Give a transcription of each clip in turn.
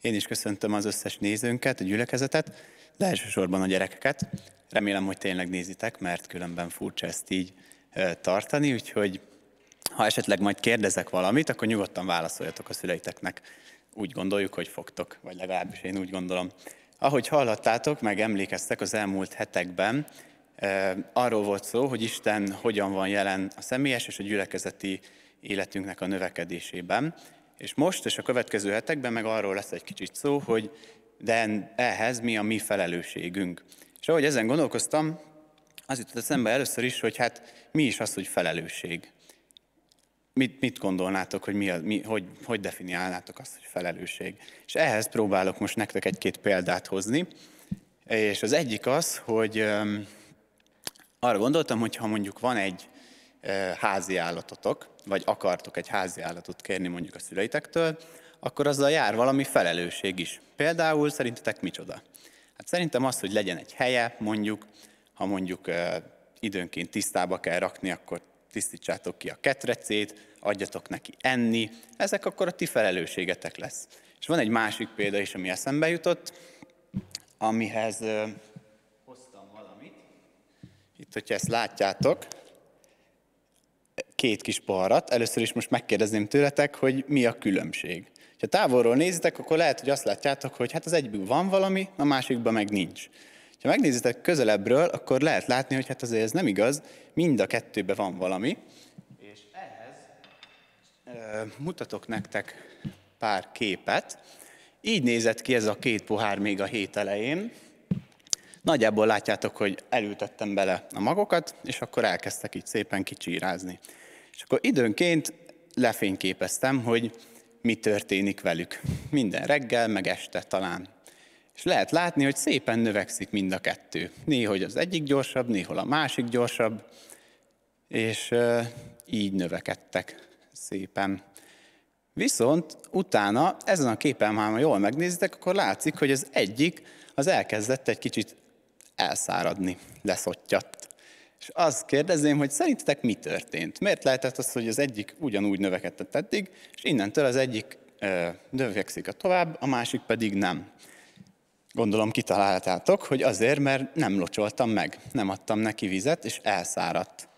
Én is köszöntöm az összes nézőnket, a gyülekezetet, de elsősorban a gyerekeket. Remélem, hogy tényleg nézitek, mert különben furcsa ezt így tartani, úgyhogy ha esetleg majd kérdezek valamit, akkor nyugodtan válaszoljatok a szüleiteknek. Úgy gondoljuk, hogy fogtok, vagy legalábbis én úgy gondolom. Ahogy hallhattátok, meg emlékeztek az elmúlt hetekben, arról volt szó, hogy Isten hogyan van jelen a személyes és a gyülekezeti életünknek a növekedésében, és most és a következő hetekben meg arról lesz egy kicsit szó, hogy de ehhez mi a mi felelősségünk. És ahogy ezen gondolkoztam, az jutott eszembe először is, hogy hát mi is az, hogy felelősség. Mit, mit gondolnátok, hogy, mi a, mi, hogy hogy definiálnátok azt, hogy felelősség? És ehhez próbálok most nektek egy-két példát hozni. És az egyik az, hogy öm, arra gondoltam, hogy ha mondjuk van egy Eh, házi állatotok, vagy akartok egy házi állatot kérni mondjuk a szüleitektől, akkor azzal jár valami felelősség is. Például szerintetek micsoda? Hát szerintem az, hogy legyen egy helye, mondjuk, ha mondjuk eh, időnként tisztába kell rakni, akkor tisztítsátok ki a ketrecét, adjatok neki enni, ezek akkor a ti felelősségetek lesz. És van egy másik példa is, ami eszembe jutott, amihez eh, hoztam valamit. Itt, hogyha ezt látjátok, két kis poharat. Először is most megkérdezném tőletek, hogy mi a különbség. Ha távolról nézitek, akkor lehet, hogy azt látjátok, hogy hát az egyikben van valami, a másikban meg nincs. Ha megnézitek közelebbről, akkor lehet látni, hogy hát azért ez nem igaz, mind a kettőben van valami. És ehhez mutatok nektek pár képet. Így nézett ki ez a két pohár még a hét elején. Nagyjából látjátok, hogy elültettem bele a magokat, és akkor elkezdtek így szépen kicsírázni. És akkor időnként lefényképeztem, hogy mi történik velük. Minden reggel, meg este talán. És lehet látni, hogy szépen növekszik mind a kettő. Néhogy az egyik gyorsabb, néhol a másik gyorsabb, és így növekedtek szépen. Viszont utána, ezen a képen, ha jól megnézitek, akkor látszik, hogy az egyik az elkezdett egy kicsit elszáradni, leszottyadt. És azt kérdezném, hogy szerintetek mi történt? Miért lehetett az, hogy az egyik ugyanúgy növekedett eddig, és innentől az egyik ö, növekszik a tovább, a másik pedig nem? Gondolom kitaláltátok, hogy azért, mert nem locsoltam meg, nem adtam neki vizet, és elszáradt.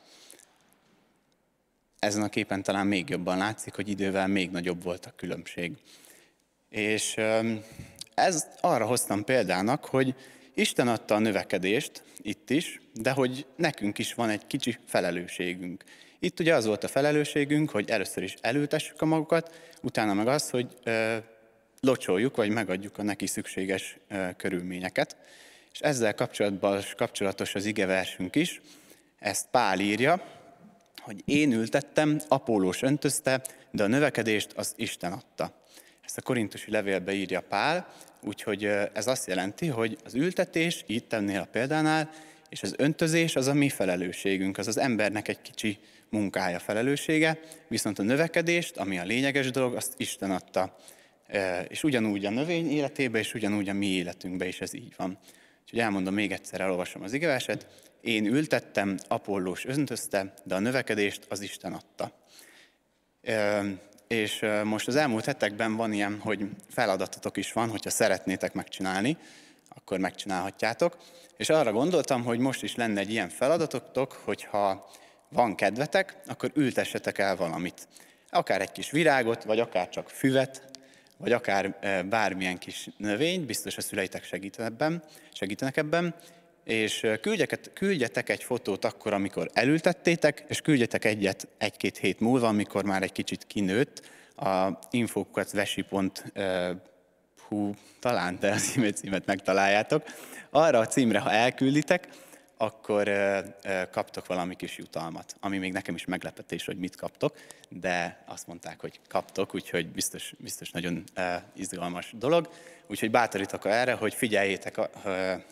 Ezen a képen talán még jobban látszik, hogy idővel még nagyobb volt a különbség. És ö, arra hoztam példának, hogy Isten adta a növekedést itt is, de hogy nekünk is van egy kicsi felelősségünk. Itt ugye az volt a felelősségünk, hogy először is elültessük a magukat, utána meg az, hogy ö, locsoljuk, vagy megadjuk a neki szükséges ö, körülményeket. És ezzel kapcsolatban kapcsolatos az igeversünk is. Ezt Pál írja, hogy én ültettem, Apólós öntözte, de a növekedést az Isten adta. Ezt a korintusi levélbe írja Pál, úgyhogy ez azt jelenti, hogy az ültetés, itt ennél a példánál, és az öntözés az a mi felelősségünk, az az embernek egy kicsi munkája, felelőssége, viszont a növekedést, ami a lényeges dolog, azt Isten adta. És ugyanúgy a növény életébe, és ugyanúgy a mi életünkbe is ez így van. Úgyhogy elmondom még egyszer, elolvasom az igeverset. Én ültettem, Apollós öntözte, de a növekedést az Isten adta és most az elmúlt hetekben van ilyen, hogy feladatotok is van, hogyha szeretnétek megcsinálni, akkor megcsinálhatjátok. És arra gondoltam, hogy most is lenne egy ilyen feladatotok, hogyha van kedvetek, akkor ültessetek el valamit. Akár egy kis virágot, vagy akár csak füvet, vagy akár bármilyen kis növényt, biztos a szüleitek segít ebben, segítenek ebben, és küldjeket, küldjetek egy fotót akkor, amikor elültettétek, és küldjetek egyet egy-két hét múlva, amikor már egy kicsit kinőtt. A infókat vesi.hu talán, de az e-mail címet megtaláljátok. Arra a címre, ha elkülditek, akkor kaptok valami kis jutalmat, ami még nekem is meglepetés, hogy mit kaptok, de azt mondták, hogy kaptok, úgyhogy biztos, biztos nagyon izgalmas dolog. Úgyhogy bátorítok erre, hogy figyeljétek,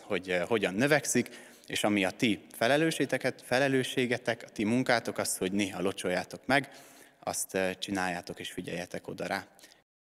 hogy hogyan növekszik, és ami a ti felelősségeteket, felelősségetek, a ti munkátok, az, hogy néha locsoljátok meg, azt csináljátok és figyeljetek oda rá.